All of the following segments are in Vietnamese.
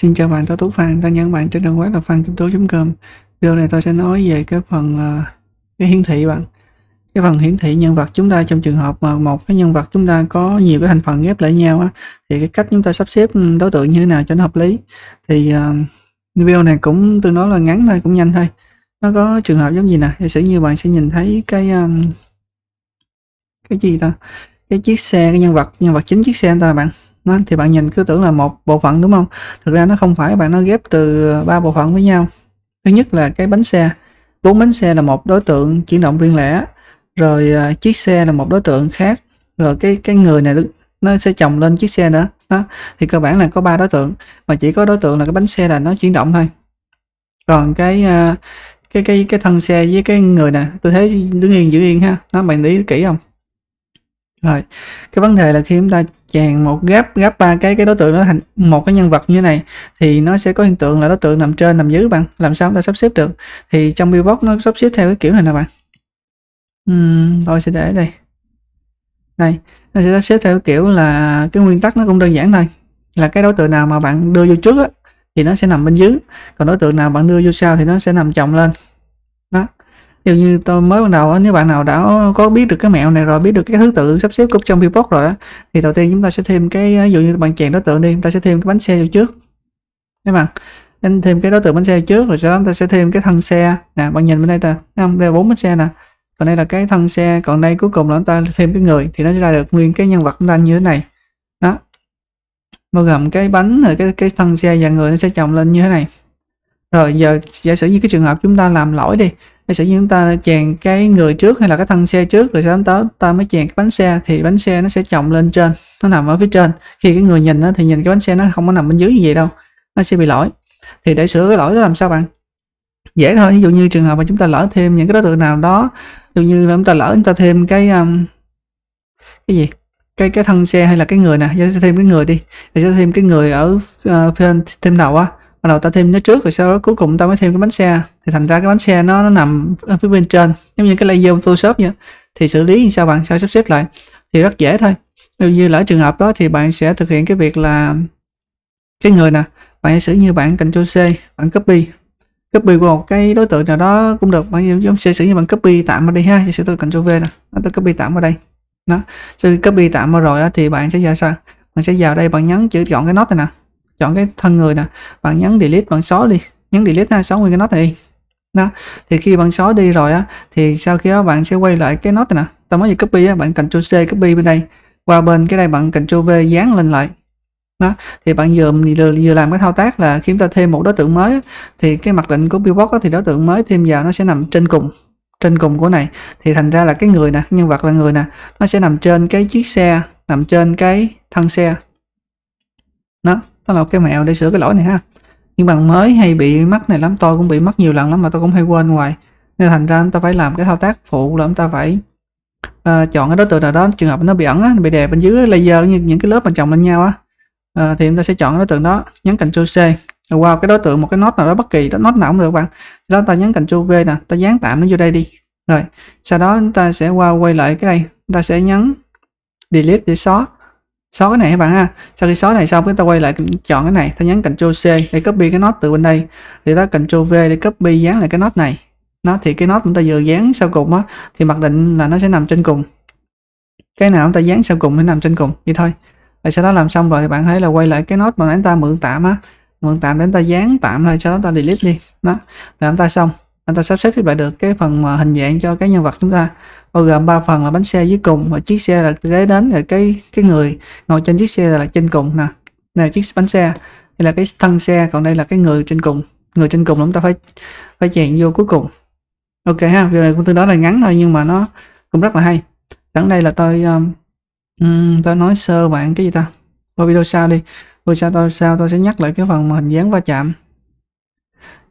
Xin chào bạn, tôi Tú Phan, tôi nhân bạn trên trang web là phan com Video này tôi sẽ nói về cái phần ờ, cái hiển thị bạn cái phần hiển thị nhân vật chúng ta trong trường hợp mà một cái nhân vật chúng ta có nhiều cái thành phần ghép lại nhau á thì cái cách chúng ta sắp xếp đối tượng như thế nào cho nó hợp lý thì uh, video này cũng tương đối là ngắn thôi cũng nhanh thôi nó có trường hợp giống gì nè giả sử như bạn sẽ nhìn thấy cái um, cái gì ta cái chiếc xe cái nhân vật nhân vật chính chiếc xe ta là bạn nó thì bạn nhìn cứ tưởng là một bộ phận đúng không thực ra nó không phải bạn nó ghép từ ờ, ba bộ phận với nhau thứ nhất là cái bánh xe bốn bánh xe là một đối tượng chuyển động riêng lẻ rồi ờ, chiếc xe là một đối tượng khác rồi cái cái người này nó sẽ chồng lên chiếc xe nữa đó thì cơ bản là có ba đối tượng mà chỉ có đối tượng là cái bánh xe là nó chuyển động thôi còn cái ờ, cái cái cái thân xe với cái người nè tôi thấy đứng yên giữ yên ha nó bạn để kỹ không rồi cái vấn đề là khi chúng ta chèn một ghép ghép ba cái cái đối tượng nó thành một cái nhân vật như này thì nó sẽ có hiện tượng là đối tượng nằm trên nằm dưới bạn làm sao chúng ta sắp xếp được thì trong build nó sắp xếp theo cái kiểu này nè bạn uhm, tôi sẽ để đây đây nó sẽ sắp xếp theo kiểu là cái nguyên tắc nó cũng đơn giản thôi là cái đối tượng nào mà bạn đưa vô trước á, thì nó sẽ nằm bên dưới còn đối tượng nào bạn đưa vô sau thì nó sẽ nằm chồng lên dù như tôi mới ban đầu nếu bạn nào đã có biết được cái mẹo này rồi biết được cái thứ tự sắp xếp cúp trong viewport rồi á thì đầu tiên chúng ta sẽ thêm cái ví dụ như bạn chèn đối tượng đi chúng ta sẽ thêm cái bánh xe vào trước các bạn nên thêm cái đối tượng bánh xe trước rồi sau đó chúng ta sẽ thêm cái thân xe nè bạn nhìn bên đây ta không đây bốn bánh xe nè còn đây là cái thân xe còn đây cuối cùng là chúng ta thêm cái người thì nó sẽ ra được nguyên cái nhân vật chúng ta như thế này đó bao gồm cái bánh rồi cái cái thân xe và người nó sẽ chồng lên như thế này rồi giờ giả sử như cái trường hợp chúng ta làm lỗi đi nó sẽ chúng ta chèn cái người trước hay là cái thân xe trước rồi sau đó ta mới chèn cái bánh xe thì bánh xe nó sẽ chồng lên trên nó nằm ở phía trên khi cái người nhìn nó thì nhìn cái bánh xe nó không có nằm bên dưới như vậy đâu nó sẽ bị lỗi thì để sửa cái lỗi đó làm sao bạn dễ thôi ví dụ như trường hợp mà chúng ta lỡ thêm những cái đối tượng nào đó ví dụ như là chúng ta lỡ chúng ta thêm cái um, cái gì cái cái thân xe hay là cái người nè giờ thêm cái người đi giờ thêm cái người ở uh, thêm đầu á bắt đầu ta thêm nó trước rồi sau đó cuối cùng ta mới thêm cái bánh xe thì thành ra cái bánh xe nó, nó nằm ở phía bên trên giống như cái layer photoshop vậy thì xử lý như sao bạn sao sắp xếp lại thì rất dễ thôi ví như lỡ trường hợp đó thì bạn sẽ thực hiện cái việc là cái người nè bạn sử như bạn Ctrl C bạn copy copy của một cái đối tượng nào đó cũng được bạn giống sẽ sử như bạn copy tạm vào đây ha thì sẽ tôi Ctrl V nè tôi copy tạm vào đây nó sau khi copy tạm vào rồi thì bạn sẽ vào sao bạn sẽ vào đây bạn nhấn chữ chọn cái nốt này nè chọn cái thân người nè bạn nhấn delete bạn xóa đi nhấn delete ha xóa nguyên cái nốt này đi đó thì khi bạn xóa đi rồi á thì sau khi đó bạn sẽ quay lại cái nốt này nè ta mới gì copy á bạn ctrl c copy bên đây qua bên cái đây bạn ctrl v dán lên lại đó thì bạn vừa vừa làm cái thao tác là khi ta thêm một đối tượng mới thì cái mặc định của pivot á thì đối tượng mới thêm vào nó sẽ nằm trên cùng trên cùng của này thì thành ra là cái người nè nhân vật là người nè nó sẽ nằm trên cái chiếc xe nằm trên cái thân xe đó đó là cái mẹo để sửa cái lỗi này ha nhưng bằng mới hay bị mắc này lắm tôi cũng bị mắc nhiều lần lắm mà tôi cũng hay quên hoài nên thành ra chúng ta phải làm cái thao tác phụ là chúng ta phải uh, chọn cái đối tượng nào đó trường hợp nó bị ẩn á, bị đè bên dưới layer như những cái lớp mà chồng lên nhau á uh, thì chúng ta sẽ chọn cái đối tượng đó nhấn Ctrl C rồi qua wow, cái đối tượng một cái nốt nào đó bất kỳ đó nốt nào cũng được bạn sau đó ta nhấn Ctrl V nè ta dán tạm nó vô đây đi rồi sau đó chúng ta sẽ qua quay lại cái này, chúng ta sẽ nhấn delete để xóa xóa cái này các bạn ha sau khi xóa này xong chúng ta quay lại chọn cái này ta nhấn Ctrl C để copy cái nốt từ bên đây thì đó Ctrl V để copy dán lại cái nốt này nó thì cái nốt chúng ta vừa dán sau cùng á thì mặc định là nó sẽ nằm trên cùng cái nào chúng ta dán sau cùng thì nằm trên cùng vậy thôi rồi sau đó làm xong rồi thì bạn thấy là quay lại cái nốt mà chúng ta mượn tạm á mượn tạm để chúng ta dán tạm thôi sau đó ta delete đi đó là chúng ta xong anh ta sắp xếp lại được cái phần mà hình dạng cho cái nhân vật chúng ta bao gồm ba phần là bánh xe dưới cùng và chiếc xe là ghế đến rồi cái cái người ngồi trên chiếc xe là trên cùng nè này là chiếc bánh xe đây là cái thân xe còn đây là cái người trên cùng người trên cùng chúng ta phải phải chèn vô cuối cùng ok ha video này cũng tương đối là ngắn thôi nhưng mà nó cũng rất là hay sẵn đây là tôi um, um tôi nói sơ bạn cái gì ta qua video sau đi video sau tôi sau tôi sẽ nhắc lại cái phần mà hình dáng va chạm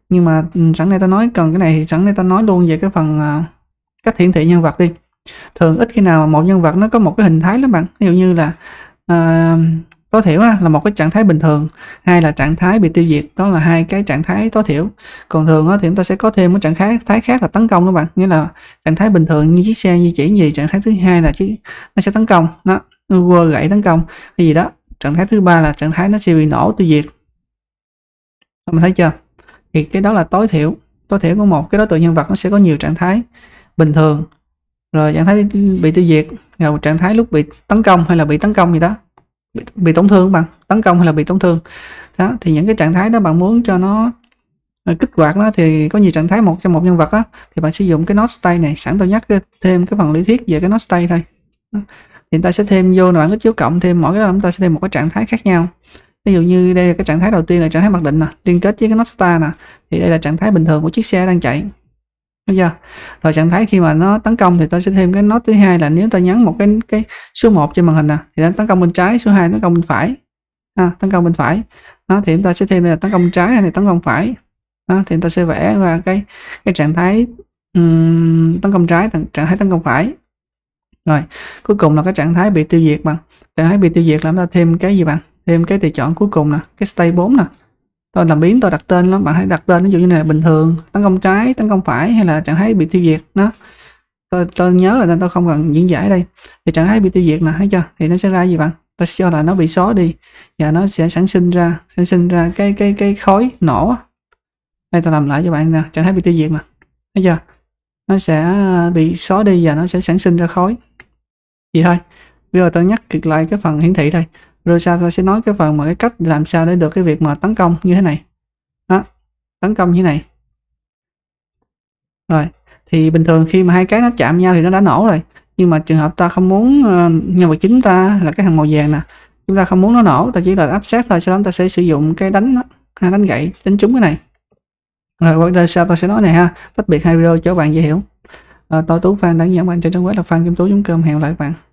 nhưng mà ừ, sẵn nay ta nói cần cái này thì sẵn nay ta nói luôn về cái phần à, cách hiển thị nhân vật đi thường ít khi nào một nhân vật nó có một cái hình thái lắm bạn ví dụ như là uh, tối thiểu là một cái trạng thái bình thường hay là trạng thái bị tiêu diệt đó là hai cái trạng thái tối thiểu còn thường thì chúng ta sẽ có thêm một trạng thái thái khác là tấn công các bạn nghĩa là trạng thái bình thường như chiếc xe di chuyển gì trạng thái thứ hai là chiếc nó sẽ tấn công nó quơ gãy tấn công cái gì đó trạng thái thứ ba là trạng thái nó sẽ bị nổ tiêu diệt mình thấy chưa thì cái đó là tối thiểu tối thiểu của một cái đối tượng nhân vật nó sẽ có nhiều trạng thái bình thường rồi trạng thái bị tiêu diệt rồi trạng thái lúc bị tấn công hay là bị tấn công gì đó bị, bị tổn thương bằng tấn công hay là bị tổn thương đó thì những cái trạng thái đó bạn muốn cho nó ờ, kích hoạt nó thì có nhiều trạng thái một trong một nhân vật á thì bạn sử dụng cái node stay này sẵn tôi nhắc thêm cái phần lý thuyết về cái node stay thôi thì ta sẽ thêm vô là bản list dấu cộng thêm mỗi cái đó chúng ta sẽ thêm một cái trạng thái khác nhau ví dụ như đây là cái trạng thái đầu tiên là trạng thái mặc định nè liên kết với cái notsta nè thì đây là trạng thái bình thường của chiếc xe đang chạy bây giờ rồi trạng thái khi mà nó tấn công thì ta sẽ thêm cái nốt thứ hai là nếu ta nhấn một cái cái số 1 trên màn hình nè thì nó tấn công bên trái số 2 tấn công bên phải à, tấn công bên phải nó thì chúng ta sẽ thêm là tấn công trái này tấn công phải đó, thì chúng ta sẽ vẽ ra cái cái trạng thái um, tấn công trái trạng thái tấn công phải rồi cuối cùng là cái trạng thái bị tiêu diệt bằng trạng thái bị tiêu diệt là chúng ta thêm cái gì bằng thêm cái tùy chọn cuối cùng nè cái stay 4 nè tôi làm biến tôi đặt tên lắm bạn hãy đặt tên ví dụ như này là bình thường tấn công trái tấn công phải hay là trạng thái bị tiêu diệt nó tôi, tôi nhớ là tôi không cần diễn giải đây thì trạng thái bị tiêu diệt nè thấy chưa thì nó sẽ ra gì bạn tôi cho là nó bị xóa đi và nó sẽ sản sinh ra sản sinh ra cái cái cái khối nổ đây tôi làm lại cho bạn nè trạng thái bị tiêu diệt nè thấy chưa nó sẽ à, bị xóa đi và nó sẽ sản sinh ra khói Vậy thôi bây giờ tôi nhắc kịch lại cái phần hiển thị đây rồi sau tôi sẽ nói cái phần mà cái cách làm sao để được cái việc mà tấn công như thế này đó tấn công như thế này rồi thì bình thường khi mà hai cái nó chạm nhau thì nó đã nổ rồi nhưng mà trường hợp ta không muốn uh, nhân vật chính ta là cái hàng màu vàng nè chúng ta không muốn nó nổ ta chỉ là áp sát thôi sau đó ta sẽ sử dụng cái đánh ha, đánh gậy đánh trúng cái này rồi qua đây sau tôi sẽ nói này ha tách biệt hai video cho các bạn dễ hiểu à, tôi tú phan đã dẫn bạn trên trang web là phan kim tú chúng cơm hẹn lại các bạn